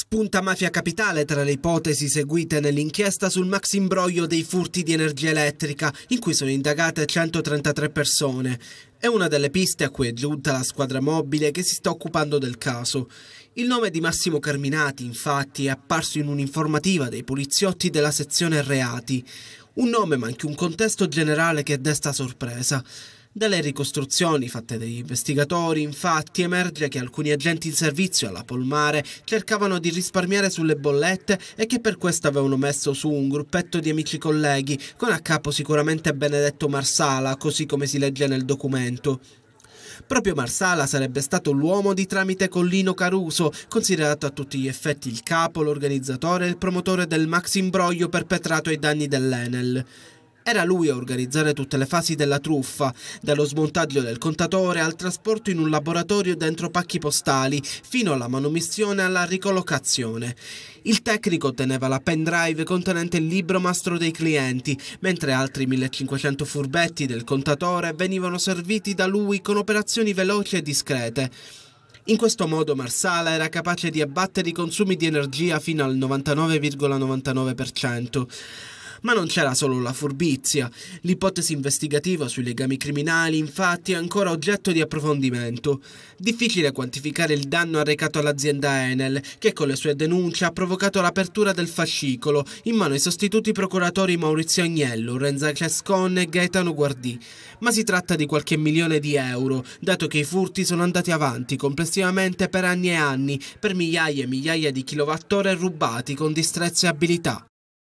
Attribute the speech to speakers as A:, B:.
A: Spunta Mafia Capitale tra le ipotesi seguite nell'inchiesta sul max imbroglio dei furti di energia elettrica, in cui sono indagate 133 persone. È una delle piste a cui è giunta la squadra mobile che si sta occupando del caso. Il nome di Massimo Carminati, infatti, è apparso in un'informativa dei poliziotti della sezione reati. Un nome ma anche un contesto generale che desta sorpresa. Dalle ricostruzioni fatte dagli investigatori, infatti, emerge che alcuni agenti in servizio alla Polmare cercavano di risparmiare sulle bollette e che per questo avevano messo su un gruppetto di amici colleghi, con a capo sicuramente Benedetto Marsala, così come si legge nel documento. Proprio Marsala sarebbe stato l'uomo di tramite con Lino Caruso, considerato a tutti gli effetti il capo, l'organizzatore e il promotore del max imbroglio perpetrato ai danni dell'Enel. Era lui a organizzare tutte le fasi della truffa, dallo smontaggio del contatore al trasporto in un laboratorio dentro pacchi postali, fino alla manomissione e alla ricollocazione. Il tecnico teneva la pendrive contenente il libro mastro dei clienti, mentre altri 1500 furbetti del contatore venivano serviti da lui con operazioni veloci e discrete. In questo modo Marsala era capace di abbattere i consumi di energia fino al 99,99%. ,99%. Ma non c'era solo la furbizia. L'ipotesi investigativa sui legami criminali, infatti, è ancora oggetto di approfondimento. Difficile quantificare il danno arrecato all'azienda Enel, che con le sue denunce ha provocato l'apertura del fascicolo in mano ai sostituti procuratori Maurizio Agnello, Renza Cescon e Gaetano Guardì. Ma si tratta di qualche milione di euro, dato che i furti sono andati avanti complessivamente per anni e anni, per migliaia e migliaia di kilowattora rubati con discrezia e abilità.